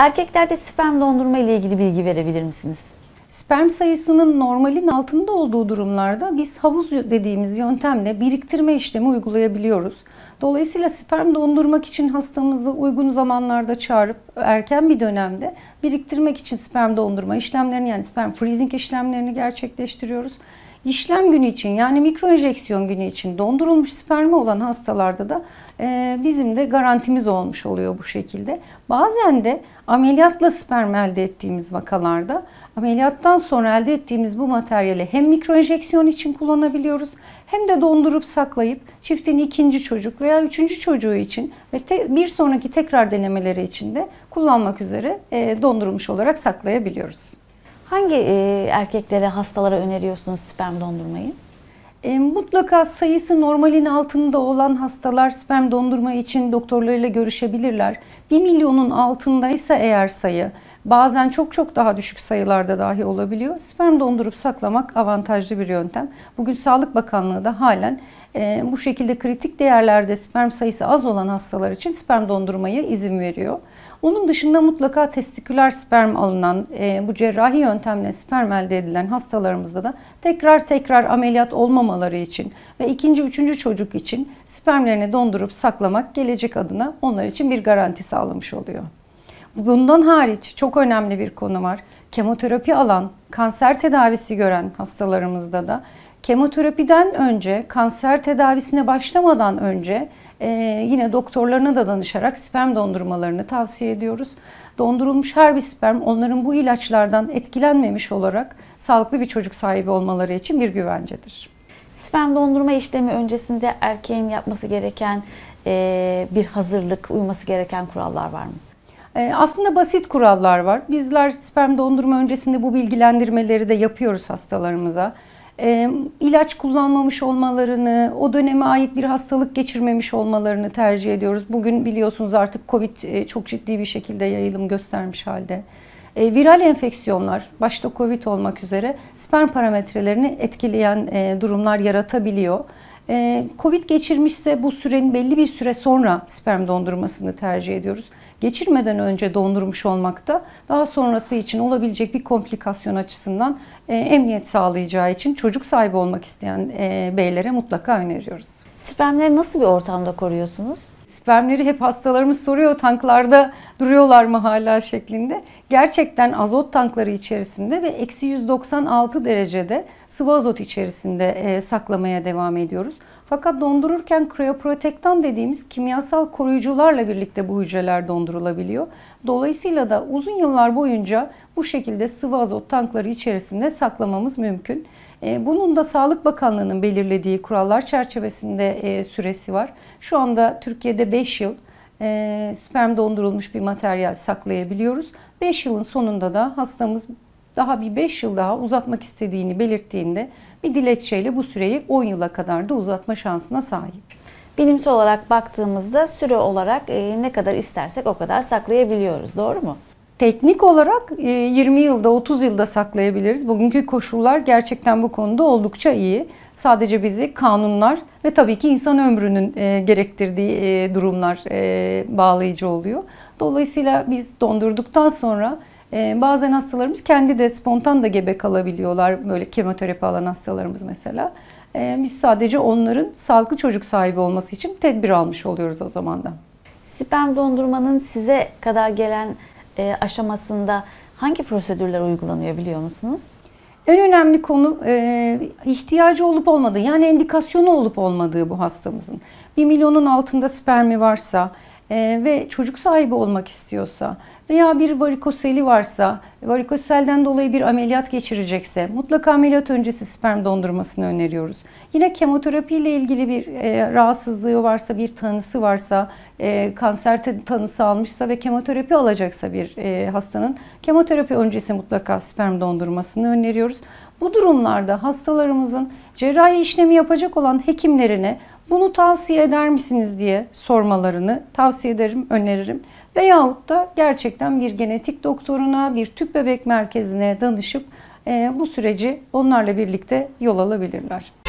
Erkeklerde sperm dondurma ile ilgili bilgi verebilir misiniz? Sperm sayısının normalin altında olduğu durumlarda biz havuz dediğimiz yöntemle biriktirme işlemi uygulayabiliyoruz. Dolayısıyla sperm dondurmak için hastamızı uygun zamanlarda çağırıp erken bir dönemde biriktirmek için sperm dondurma işlemlerini yani sperm freezing işlemlerini gerçekleştiriyoruz işlem günü için yani mikroenjeksiyon günü için dondurulmuş sperma olan hastalarda da e, bizim de garantimiz olmuş oluyor bu şekilde. Bazen de ameliyatla sperm elde ettiğimiz vakalarda ameliyattan sonra elde ettiğimiz bu materyali hem mikroenjeksiyon için kullanabiliyoruz hem de dondurup saklayıp çiftin ikinci çocuk veya üçüncü çocuğu için ve bir sonraki tekrar denemeleri için de kullanmak üzere e, dondurulmuş olarak saklayabiliyoruz. Hangi e, erkeklere, hastalara öneriyorsunuz sperm dondurmayı? E, mutlaka sayısı normalin altında olan hastalar sperm dondurma için doktorlarıyla görüşebilirler. 1 milyonun altındaysa eğer sayı, bazen çok çok daha düşük sayılarda dahi olabiliyor. Sperm dondurup saklamak avantajlı bir yöntem. Bugün Sağlık Bakanlığı da halen e, bu şekilde kritik değerlerde sperm sayısı az olan hastalar için sperm dondurmayı izin veriyor. Onun dışında mutlaka testiküler sperm alınan, e, bu cerrahi yöntemle sperm elde edilen hastalarımızda da tekrar tekrar ameliyat olmamaları için ve ikinci, üçüncü çocuk için spermlerini dondurup saklamak gelecek adına onlar için bir garanti sağlamış oluyor. Bundan hariç çok önemli bir konu var. Kemoterapi alan, kanser tedavisi gören hastalarımızda da kemoterapiden önce, kanser tedavisine başlamadan önce e, yine doktorlarına da danışarak sperm dondurmalarını tavsiye ediyoruz. Dondurulmuş her bir sperm onların bu ilaçlardan etkilenmemiş olarak sağlıklı bir çocuk sahibi olmaları için bir güvencedir. Sperm dondurma işlemi öncesinde erkeğin yapması gereken e, bir hazırlık, uyması gereken kurallar var mı? Ee, aslında basit kurallar var. Bizler sperm dondurma öncesinde bu bilgilendirmeleri de yapıyoruz hastalarımıza. Ee, ilaç kullanmamış olmalarını, o döneme ait bir hastalık geçirmemiş olmalarını tercih ediyoruz. Bugün biliyorsunuz artık COVID e, çok ciddi bir şekilde yayılım göstermiş halde. Ee, viral enfeksiyonlar, başta COVID olmak üzere sperm parametrelerini etkileyen e, durumlar yaratabiliyor. Ee, Covid geçirmişse bu sürenin belli bir süre sonra sperm dondurmasını tercih ediyoruz. Geçirmeden önce dondurmuş olmakta daha sonrası için olabilecek bir komplikasyon açısından e, emniyet sağlayacağı için çocuk sahibi olmak isteyen e, beylere mutlaka öneriyoruz. Spermleri nasıl bir ortamda koruyorsunuz? spermleri hep hastalarımız soruyor tanklarda duruyorlar mı hala şeklinde. Gerçekten azot tankları içerisinde ve eksi 196 derecede sıvı azot içerisinde e, saklamaya devam ediyoruz. Fakat dondururken kriyoprotektan dediğimiz kimyasal koruyucularla birlikte bu hücreler dondurulabiliyor. Dolayısıyla da uzun yıllar boyunca bu şekilde sıvı azot tankları içerisinde saklamamız mümkün. E, bunun da Sağlık Bakanlığı'nın belirlediği kurallar çerçevesinde e, süresi var. Şu anda Türkiye'de 5 yıl e, sperm dondurulmuş bir materyal saklayabiliyoruz. 5 yılın sonunda da hastamız daha bir 5 yıl daha uzatmak istediğini belirttiğinde bir dilekçeyle bu süreyi 10 yıla kadar da uzatma şansına sahip. Bilimsel olarak baktığımızda süre olarak e, ne kadar istersek o kadar saklayabiliyoruz. Doğru mu? Teknik olarak 20 e, yılda 30 yılda saklayabiliriz. Bugünkü koşullar gerçekten bu konuda oldukça iyi. Sadece bizi kanunlar ve tabii ki insan ömrünün e, gerektirdiği durumlar bağlayıcı oluyor. Dolayısıyla biz dondurduktan sonra ee, bazen hastalarımız kendi de spontan da gebe kalabiliyorlar. Böyle kemoterapi alan hastalarımız mesela. Ee, biz sadece onların sağlıklı çocuk sahibi olması için tedbir almış oluyoruz o zaman da. Sperm dondurmanın size kadar gelen e, aşamasında hangi prosedürler uygulanıyor biliyor musunuz? En önemli konu e, ihtiyacı olup olmadığı yani endikasyonu olup olmadığı bu hastamızın. Bir milyonun altında spermi varsa e, ve çocuk sahibi olmak istiyorsa veya bir varikoseli varsa, varikoselden dolayı bir ameliyat geçirecekse mutlaka ameliyat öncesi sperm dondurmasını öneriyoruz. Yine kemoterapi ile ilgili bir e, rahatsızlığı varsa, bir tanısı varsa, e, kanser tanısı almışsa ve kemoterapi alacaksa bir e, hastanın kemoterapi öncesi mutlaka sperm dondurmasını öneriyoruz. Bu durumlarda hastalarımızın cerrahi işlemi yapacak olan hekimlerine bunu tavsiye eder misiniz diye sormalarını tavsiye ederim, öneririm. Veyahut da gerçekten bir genetik doktoruna, bir tüp bebek merkezine danışıp bu süreci onlarla birlikte yol alabilirler.